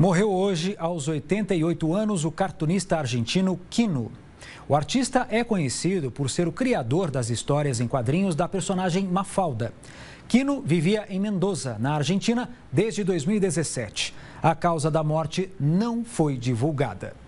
Morreu hoje, aos 88 anos, o cartunista argentino Quino. O artista é conhecido por ser o criador das histórias em quadrinhos da personagem Mafalda. Quino vivia em Mendoza, na Argentina, desde 2017. A causa da morte não foi divulgada.